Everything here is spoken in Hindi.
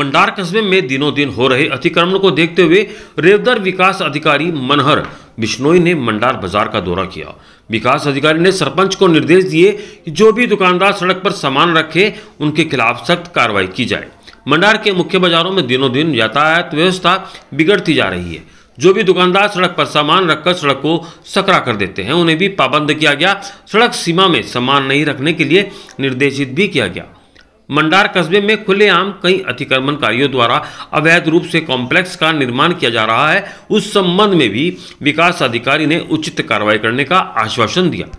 मंडार कस्बे में दिनों दिन हो रहे अतिक्रमण को देखते हुए रेवदर विकास अधिकारी मनहर बिश्नोई ने मंडार बाजार का दौरा किया विकास अधिकारी ने सरपंच को निर्देश दिए कि जो भी दुकानदार सड़क पर सामान रखे उनके खिलाफ सख्त कार्रवाई की जाए मंडार के मुख्य बाजारों में दिनों दिन यातायात व्यवस्था बिगड़ती जा रही है जो भी दुकानदार सड़क पर सामान रखकर सड़क को सकरा कर देते हैं उन्हें भी पाबंद किया गया सड़क सीमा में सामान नहीं रखने के लिए निर्देशित भी किया गया मंडार कस्बे में खुलेआम कई अतिक्रमणकारियों द्वारा अवैध रूप से कॉम्प्लेक्स का निर्माण किया जा रहा है उस संबंध में भी विकास अधिकारी ने उचित कार्रवाई करने का आश्वासन दिया